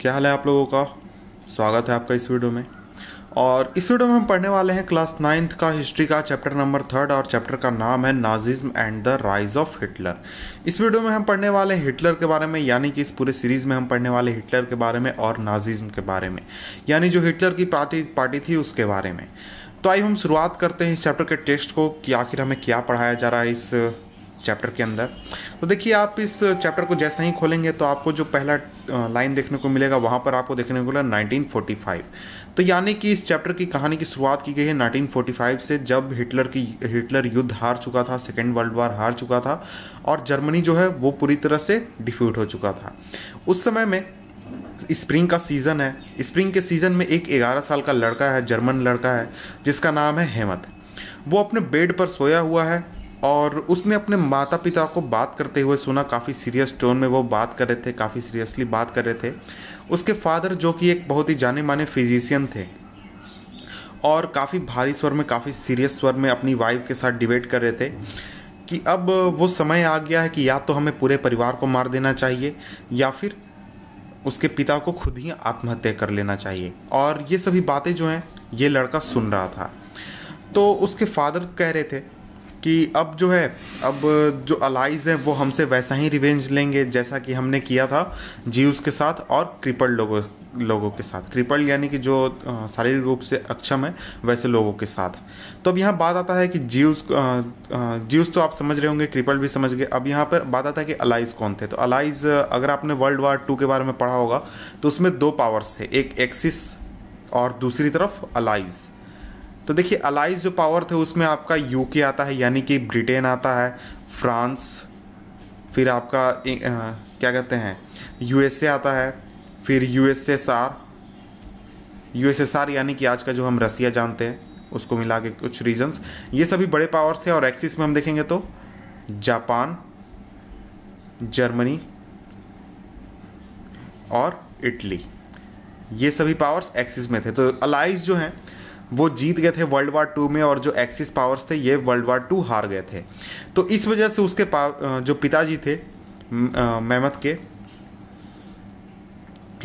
क्या हाल है आप लोगों का स्वागत है आपका इस वीडियो में और इस वीडियो में हम पढ़ने वाले हैं क्लास नाइन्थ का हिस्ट्री का चैप्टर नंबर थर्ड और चैप्टर का नाम है Nazism and the rise of Hitler इस वीडियो में हम पढ़ने वाले हैं हिटलर के बारे में यानी कि इस पूरे सीरीज़ में हम पढ़ने वाले हिटलर के बारे में और नाजिज्म के बारे में यानी जो हिटलर की पार्टी पार्टी थी उसके बारे में तो आइए हम शुरुआत करते हैं इस चैप्टर के टेस्ट को कि आखिर हमें क्या पढ़ाया जा रहा है इस चैप्टर के अंदर तो देखिए आप इस चैप्टर को जैसे ही खोलेंगे तो आपको जो पहला लाइन देखने को मिलेगा वहाँ पर आपको देखने को मिला 1945 तो यानी कि इस चैप्टर की कहानी की शुरुआत की गई है 1945 से जब हिटलर की हिटलर युद्ध हार चुका था सेकेंड वर्ल्ड वार हार चुका था और जर्मनी जो है वो पूरी तरह से डिफ्यूट हो चुका था उस समय में स्प्रिंग का सीज़न है स्प्रिंग के सीज़न में एक ग्यारह साल का लड़का है जर्मन लड़का है जिसका नाम है हेमत वो अपने बेड पर सोया हुआ है और उसने अपने माता पिता को बात करते हुए सुना काफ़ी सीरियस टोन में वो बात कर रहे थे काफ़ी सीरियसली बात कर रहे थे उसके फादर जो कि एक बहुत ही जाने माने फिजिशियन थे और काफ़ी भारी स्वर में काफ़ी सीरियस स्वर में अपनी वाइफ के साथ डिबेट कर रहे थे कि अब वो समय आ गया है कि या तो हमें पूरे परिवार को मार देना चाहिए या फिर उसके पिता को खुद ही आत्महत्या कर लेना चाहिए और ये सभी बातें जो हैं ये लड़का सुन रहा था तो उसके फादर कह रहे थे कि अब जो है अब जो अलाइज हैं वो हमसे वैसा ही रिवेंज लेंगे जैसा कि हमने किया था जीव्स के साथ और क्रिपल लोगों लोगों के साथ क्रिपल यानी कि जो शारीरिक रूप से अक्षम है वैसे लोगों के साथ तो अब यहाँ बात आता है कि जीव्स जीव्स तो आप समझ रहे होंगे क्रिपल भी समझ गए अब यहाँ पर बात आता है कि अलाइज कौन थे तो अलाइज अगर आपने वर्ल्ड वार टू के बारे में पढ़ा होगा तो उसमें दो पावर्स थे एक एक्सिस और दूसरी तरफ अलाइज़ तो देखिए अलाइज जो पावर थे उसमें आपका यूके आता है यानी कि ब्रिटेन आता है फ्रांस फिर आपका आ, क्या कहते हैं यूएसए आता है फिर यूएसएसआर यूएसएसआर यानी कि आज का जो हम रसिया जानते हैं उसको मिला के कुछ रीजन्स ये सभी बड़े पावर्स थे और एक्सिस में हम देखेंगे तो जापान जर्मनी और इटली ये सभी पावर्स एक्सिस में थे तो अलाइज जो हैं वो जीत गए थे वर्ल्ड वार टू में और जो एक्सिस पावर्स थे ये वर्ल्ड वार टू हार गए थे तो इस वजह से उसके जो पिताजी थे मेहमत के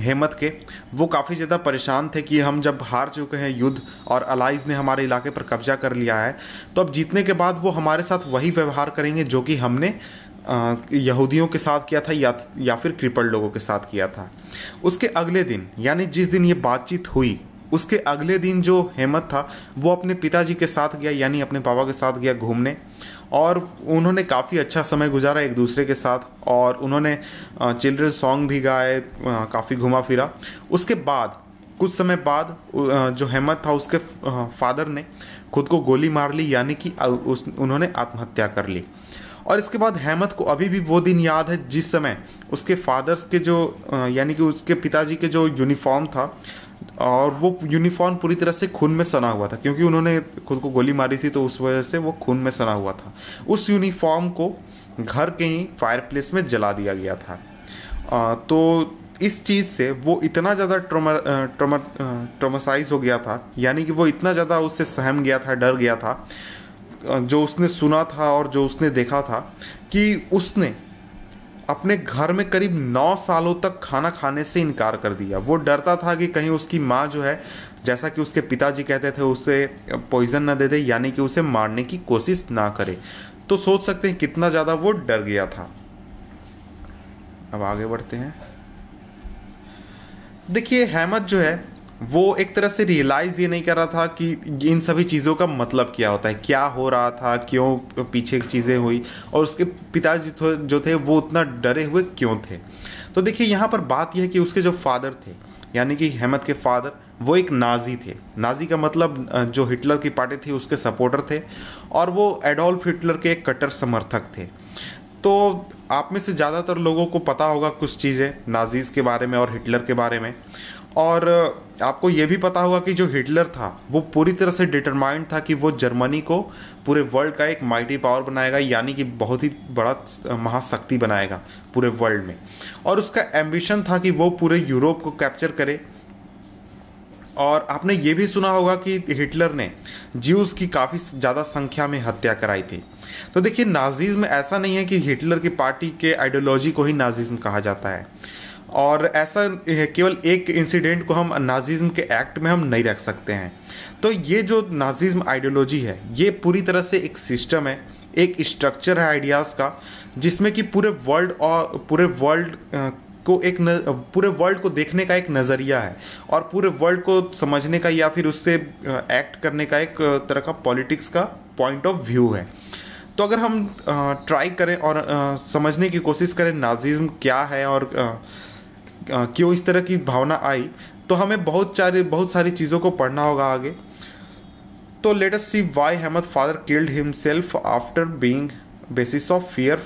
हेमत के वो काफ़ी ज़्यादा परेशान थे कि हम जब हार चुके हैं युद्ध और अलाइज ने हमारे इलाके पर कब्जा कर लिया है तो अब जीतने के बाद वो हमारे साथ वही व्यवहार करेंगे जो कि हमने यहूदियों के साथ किया था या या फिर क्रिपल लोगों के साथ किया था उसके अगले दिन यानी जिस दिन ये बातचीत हुई उसके अगले दिन जो हेमत था वो अपने पिताजी के साथ गया यानी अपने पापा के साथ गया घूमने और उन्होंने काफ़ी अच्छा समय गुजारा एक दूसरे के साथ और उन्होंने चिल्ड्रन सॉन्ग भी गाए काफ़ी घुमा फिरा उसके बाद कुछ समय बाद जो हेमत था उसके फादर ने खुद को गोली मार ली यानी कि उस उन्होंने आत्महत्या कर ली और इसके बाद हेमत को अभी भी वो दिन याद है जिस समय उसके फादर्स के जो यानी कि उसके पिताजी के जो यूनिफॉर्म था और वो यूनिफॉर्म पूरी तरह से खून में सना हुआ था क्योंकि उन्होंने खुद को गोली मारी थी तो उस वजह से वो खून में सना हुआ था उस यूनिफॉर्म को घर के ही फायर में जला दिया गया था आ, तो इस चीज़ से वो इतना ज़्यादा ट्रोमा ट्रोमा ट्रोमासाइज हो गया था यानी कि वो इतना ज़्यादा उससे सहम गया था डर गया था जो उसने सुना था और जो उसने देखा था कि उसने अपने घर में करीब नौ सालों तक खाना खाने से इनकार कर दिया वो डरता था कि कहीं उसकी माँ जो है जैसा कि उसके पिताजी कहते थे उसे पॉइजन ना दे दे यानी कि उसे मारने की कोशिश ना करे तो सोच सकते हैं कितना ज़्यादा वो डर गया था अब आगे बढ़ते हैं देखिए हेमत जो है वो एक तरह से रियलाइज़ ये नहीं कर रहा था कि इन सभी चीज़ों का मतलब क्या होता है क्या हो रहा था क्यों पीछे की चीज़ें हुई और उसके पिताजी जो थे वो उतना डरे हुए क्यों थे तो देखिए यहाँ पर बात यह है कि उसके जो फादर थे यानी कि हेमत के फादर वो एक नाजी थे नाजी का मतलब जो हिटलर की पार्टी थी उसके सपोर्टर थे और वो एडोल्फ हिटलर के एक कट्टर समर्थक थे तो आप में से ज़्यादातर लोगों को पता होगा कुछ चीज़ें नाजीज़ के बारे में और हिटलर के बारे में और आपको ये भी पता होगा कि जो हिटलर था वो पूरी तरह से डिटरमाइंड था कि वो जर्मनी को पूरे वर्ल्ड का एक माइटी पावर बनाएगा यानी कि बहुत ही बड़ा महाशक्ति बनाएगा पूरे वर्ल्ड में और उसका एम्बिशन था कि वो पूरे यूरोप को कैप्चर करे और आपने ये भी सुना होगा कि हिटलर ने ज्यूज़ की काफ़ी ज़्यादा संख्या में हत्या कराई थी तो देखिए नाजीज़ में ऐसा नहीं है कि हिटलर की पार्टी के आइडियोलॉजी को ही नाजीज़ कहा जाता है और ऐसा केवल एक इंसिडेंट को हम नाजिज्म के एक्ट में हम नहीं रख सकते हैं तो ये जो नाजिज्म आइडियोलॉजी है ये पूरी तरह से एक सिस्टम है एक स्ट्रक्चर है आइडियाज़ का जिसमें कि पूरे वर्ल्ड और पूरे वर्ल्ड को एक न, पूरे वर्ल्ड को देखने का एक नज़रिया है और पूरे वर्ल्ड को समझने का या फिर उससे एक्ट करने का एक तरह का पॉलिटिक्स का पॉइंट ऑफ व्यू है तो अगर हम ट्राई करें और समझने की कोशिश करें नाजिज़्म क्या है और क्यों इस तरह की भावना आई तो हमें बहुत सारे बहुत सारी चीज़ों को पढ़ना होगा आगे तो लेट अस सी वाई हेमद father killed himself after being basis of fear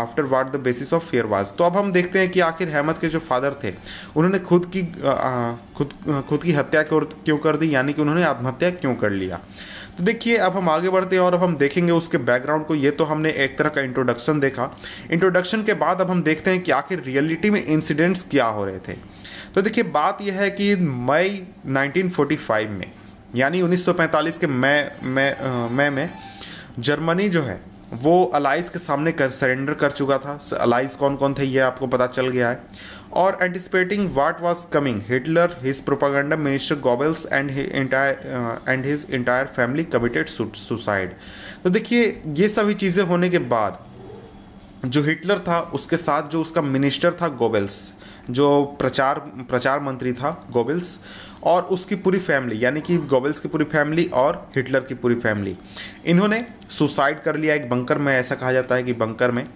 after what the basis of fear was तो अब हम देखते हैं कि आखिर हेमत के जो फादर थे उन्होंने खुद की uh, uh, खुद uh, खुद की हत्या क्यों कर दी यानी कि उन्होंने आत्महत्या क्यों कर लिया तो देखिए अब हम आगे बढ़ते हैं और अब हम देखेंगे उसके बैकग्राउंड को ये तो हमने एक तरह का इंट्रोडक्शन देखा इंट्रोडक्शन के बाद अब हम देखते हैं कि आखिर रियलिटी में इंसिडेंट्स क्या हो रहे थे तो देखिए बात यह है कि मई 1945 में यानी 1945 के मई में मई में जर्मनी जो है वो अलाइस के सामने कर सरेंडर कर चुका था अलाइस कौन कौन थे ये आपको पता चल गया है और anticipating what was coming Hitler his propaganda minister Goebbels and and his entire family committed suicide तो देखिए ये सभी चीज़ें होने के बाद जो हिटलर था उसके साथ जो उसका मिनिस्टर था गोबेल्स जो प्रचार प्रचार मंत्री था गोबेल्स और उसकी पूरी फैमिली यानी कि गोबल्स की पूरी फैमिली और हिटलर की पूरी फैमिली इन्होंने सुसाइड कर लिया एक बंकर में ऐसा कहा जाता है कि बंकर में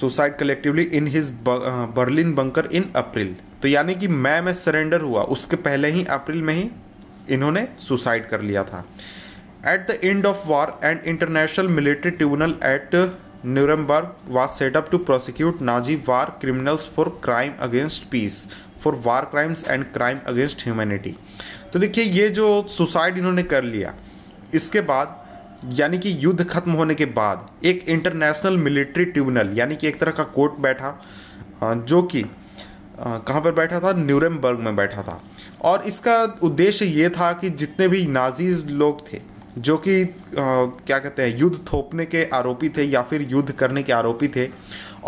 suicide collectively in his Berlin bunker in April तो यानी कि मैं में सरेंडर हुआ उसके पहले ही अप्रैल में ही इन्होंने सुसाइड कर लिया था at the end of war and international military tribunal at Nuremberg was set up to prosecute Nazi war criminals for crime against peace for war crimes and crime against humanity तो देखिए ये जो suicide इन्होंने कर लिया इसके बाद यानी कि युद्ध खत्म होने के बाद एक इंटरनेशनल मिलिट्री ट्रिब्यूनल यानी कि एक तरह का कोर्ट बैठा जो कि कहाँ पर बैठा था न्यूरमबर्ग में बैठा था और इसका उद्देश्य ये था कि जितने भी नाजीज लोग थे जो कि क्या कहते हैं युद्ध थोपने के आरोपी थे या फिर युद्ध करने के आरोपी थे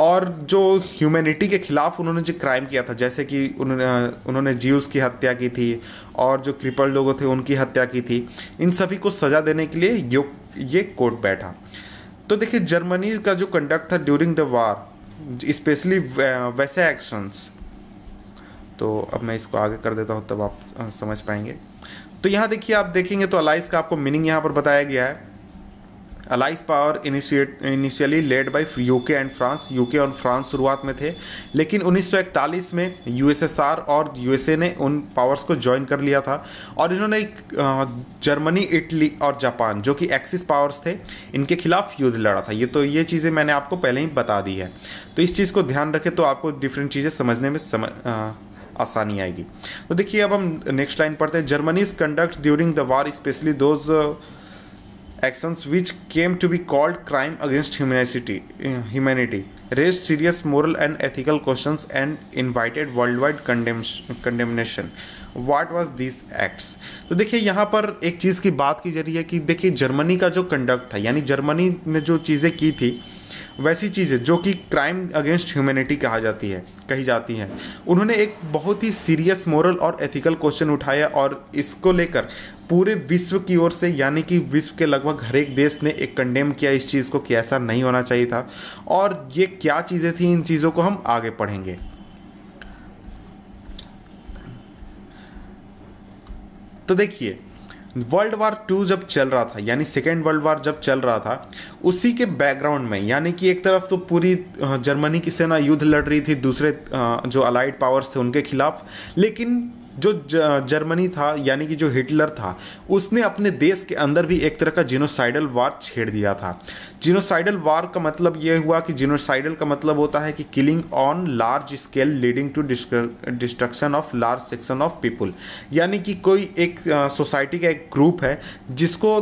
और जो ह्यूमैनिटी के खिलाफ उन्होंने जो क्राइम किया था जैसे कि उन्होंने उन्होंने जीव्स की हत्या की थी और जो क्रिपल लोगों थे उनकी हत्या की थी इन सभी को सज़ा देने के लिए यो ये कोर्ट बैठा तो देखिए जर्मनी का जो कंडक्ट था ड्यूरिंग द वार स्पेशली वैसे एक्शंस तो अब मैं इसको आगे कर देता हूँ तब आप समझ पाएंगे तो यहाँ देखिए आप देखेंगे तो अलाइस का आपको मीनिंग यहाँ पर बताया गया है allies power initiate initially led by UK and France UK और फ्रांस शुरुआत में थे लेकिन 1941 में यूएसएसआर और यूएसए ने उन पावर्स को ज्वाइन कर लिया था और इन्होंने जर्मनी इटली और जापान जो कि एक्सिस पावर्स थे इनके खिलाफ युद्ध लड़ा था ये तो ये चीज़ें मैंने आपको पहले ही बता दी है तो इस चीज़ को ध्यान रखें तो आपको डिफरेंट चीज़ें समझने में समझ आ, आसानी आएगी तो देखिए अब हम नेक्स्ट लाइन पढ़ते हैं Germany's conduct during the war specially those actions which came to be called crime against humanity humanity raised serious moral and ethical question and invited worldwide condemnation what was this acts तो देखिए यहाँ पर एक चीज़ की बात की जा रही है कि देखिए जर्मनी का जो कंडक्ट था यानी जर्मनी ने जो चीज़ें की थी वैसी चीज़ें जो कि क्राइम अगेंस्ट ह्यूमैनिटी कहा जाती है कही जाती हैं उन्होंने एक बहुत ही सीरियस मोरल और एथिकल क्वेश्चन उठाया और इसको लेकर पूरे विश्व की ओर से यानी कि विश्व के लगभग हर एक देश ने एक कंडेम किया इस चीज़ को कि ऐसा नहीं होना चाहिए था और ये क्या चीज़ें थी इन चीज़ों को हम आगे पढ़ेंगे तो देखिए वर्ल्ड वार टू जब चल रहा था यानी सेकेंड वर्ल्ड वार जब चल रहा था उसी के बैकग्राउंड में यानी कि एक तरफ तो पूरी जर्मनी की सेना युद्ध लड़ रही थी दूसरे जो अलाइड पावर्स थे उनके खिलाफ लेकिन जो जर्मनी था यानी कि जो हिटलर था उसने अपने देश के अंदर भी एक तरह का जिनोसाइडल वार छेड़ दिया था जिनोसाइडल वार का मतलब यह हुआ कि जिनोसाइडल का मतलब होता है कि killing on large scale leading to destruction of large section of people यानी कि कोई एक सोसाइटी का एक ग्रुप है जिसको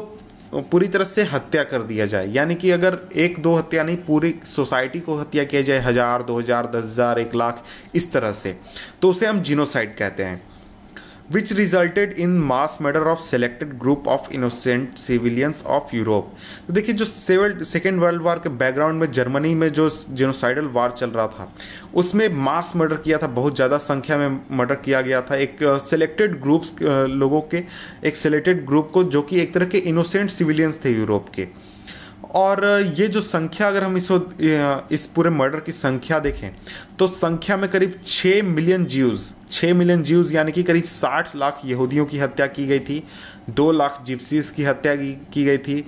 पूरी तरह से हत्या कर दिया जाए यानी कि अगर एक दो हत्या नहीं पूरी सोसाइटी को हत्या किया जाए हज़ार दो हज़ार दस हज़ार एक लाख इस तरह से तो उसे हम जिनोसाइड कहते हैं which resulted in mass murder of selected group of innocent civilians of Europe तो देखिए जो सेवल सेकेंड वर्ल्ड वार के बैकग्राउंड में जर्मनी में जो जेनोसाइडल वार चल रहा था उसमें मास मर्डर किया था बहुत ज़्यादा संख्या में मर्डर किया गया था एक सेलेक्टेड ग्रुप्स लोगों के एक सेलेक्टेड ग्रुप को जो कि एक तरह के इनोसेंट सिविलियंस थे यूरोप के और ये जो संख्या अगर हम इसको इस पूरे मर्डर की संख्या देखें तो संख्या में करीब छः मिलियन जीव्स छः मिलियन जीव्स यानी कि करीब साठ लाख यहूदियों की हत्या की गई थी दो लाख जिप्सीज की हत्या की गई थी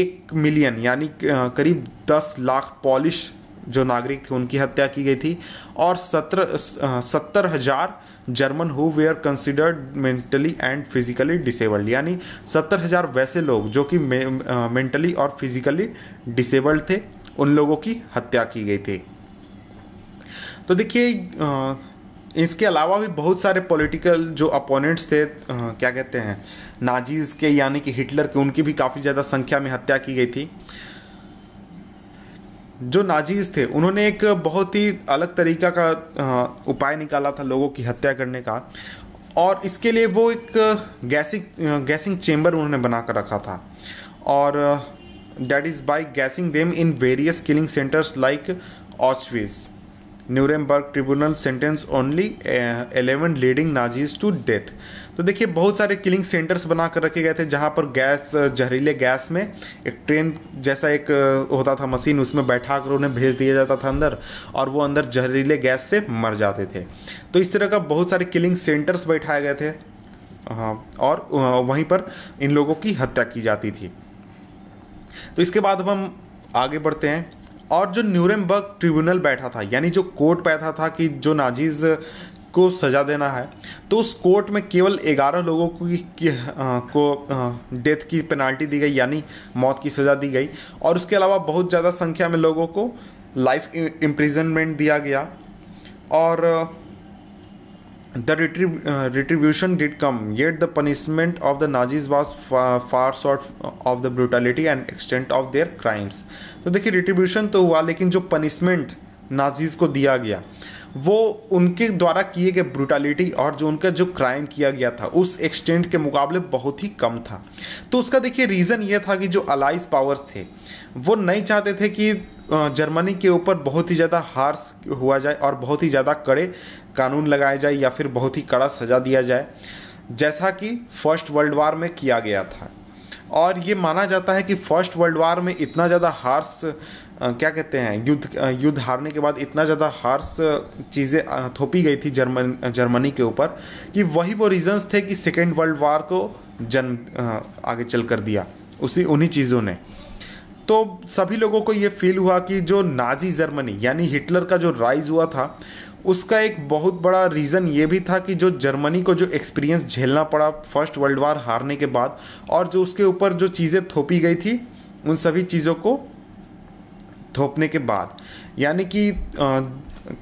एक मिलियन यानी करीब दस लाख पॉलिश जो नागरिक थे उनकी हत्या की गई थी और सत्रह सत्तर हजार German who were considered mentally and physically disabled यानी सत्तर हजार वैसे लोग जो कि मेंटली और फिजिकली डिसेबल्ड थे उन लोगों की हत्या की गई थी तो देखिए इसके अलावा भी बहुत सारे पॉलिटिकल जो अपोनेंट्स थे क्या कहते हैं नाजीज़ के यानी कि हिटलर के उनकी भी काफ़ी ज़्यादा संख्या में हत्या की गई थी जो नाजीज़ थे उन्होंने एक बहुत ही अलग तरीका का उपाय निकाला था लोगों की हत्या करने का और इसके लिए वो एक गैसिंग गैसिंग चेम्बर उन्होंने बना कर रखा था और that is by gassing them in various killing centres like ऑचवेज Nuremberg tribunal sentence only eleven leading Nazis to death तो देखिए बहुत सारे किलिंग सेंटर्स बना कर रखे गए थे जहाँ पर गैस जहरीले गैस में एक ट्रेन जैसा एक होता था मशीन उसमें बैठा कर उन्हें भेज दिया जाता था अंदर और वो अंदर जहरीले गैस से मर जाते थे तो इस तरह का बहुत सारे किलिंग सेंटर्स बैठाए गए थे हाँ और वहीं पर इन लोगों की हत्या की जाती थी तो इसके बाद अब हम आगे बढ़ते हैं और जो न्यूरमबर्ग ट्रिब्यूनल बैठा था यानी जो कोर्ट बैठा था कि जो नाजीज़ को सज़ा देना है तो उस कोर्ट में केवल ग्यारह लोगों को की, आ, को डेथ की पेनाल्टी दी गई यानी मौत की सज़ा दी गई और उसके अलावा बहुत ज़्यादा संख्या में लोगों को लाइफ इम्प्रिजनमेंट दिया गया और the retribution uh, come yet the punishment of the Nazis was far short of the short and extent of their crimes तो देखिए रिट्रीब्यूशन तो हुआ लेकिन जो पनिशमेंट नाजीज को दिया गया वो उनके द्वारा किए गए ब्रूटालिटी और जो उनका जो क्राइम किया गया था उस एक्सटेंट के मुकाबले बहुत ही कम था तो उसका देखिए रीज़न ये था कि जो अलाइज पावर्स थे वो नहीं चाहते थे कि जर्मनी के ऊपर बहुत ही ज़्यादा हार्स हुआ जाए और बहुत ही ज़्यादा कड़े कानून लगाए जाए या फिर बहुत ही कड़ा सज़ा दिया जाए जैसा कि फर्स्ट वर्ल्ड वार में किया गया था और ये माना जाता है कि फर्स्ट वर्ल्ड वार में इतना ज़्यादा हार्स क्या कहते हैं युद्ध युद्ध हारने के बाद इतना ज़्यादा हार्स चीज़ें थोपी गई थी जर्मन जर्मनी के ऊपर कि वही वो रीजंस थे कि सेकेंड वर्ल्ड वार को जन्म आगे चल कर दिया उसी उन्हीं चीज़ों ने तो सभी लोगों को ये फील हुआ कि जो नाजी जर्मनी यानी हिटलर का जो राइज हुआ था उसका एक बहुत बड़ा रीज़न ये भी था कि जो जर्मनी को जो एक्सपीरियंस झेलना पड़ा फर्स्ट वर्ल्ड वार हारने के बाद और जो उसके ऊपर जो चीज़ें थोपी गई थी उन सभी चीज़ों को थोपने के बाद यानी कि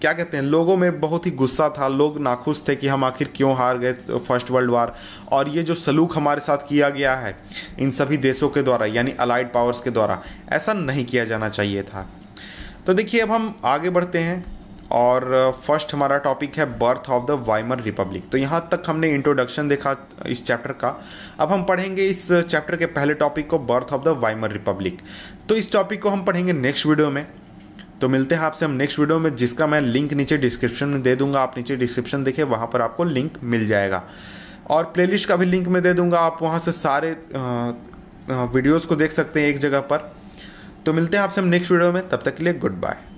क्या कहते हैं लोगों में बहुत ही गुस्सा था लोग नाखुश थे कि हम आखिर क्यों हार गए फर्स्ट वर्ल्ड वार और ये जो सलूक हमारे साथ किया गया है इन सभी देशों के द्वारा यानी अलाइड पावर्स के द्वारा ऐसा नहीं किया जाना चाहिए था तो देखिए अब हम आगे बढ़ते हैं और फर्स्ट हमारा टॉपिक है birth of the Weimar Republic तो यहाँ तक हमने इंट्रोडक्शन देखा इस चैप्टर का अब हम पढ़ेंगे इस चैप्टर के पहले टॉपिक को birth of the Weimar Republic तो इस टॉपिक को हम पढ़ेंगे नेक्स्ट वीडियो में तो मिलते हैं आपसे हम नेक्स्ट वीडियो में जिसका मैं लिंक नीचे डिस्क्रिप्शन में दे दूंगा आप नीचे डिस्क्रिप्शन देखिए वहाँ पर आपको लिंक मिल जाएगा और प्लेलिस्ट का भी लिंक मैं दे दूंगा आप वहाँ से सारे वीडियोज़ को देख सकते हैं एक जगह पर तो मिलते हैं आपसे हम नेक्स्ट वीडियो में तब तक के लिए गुड बाय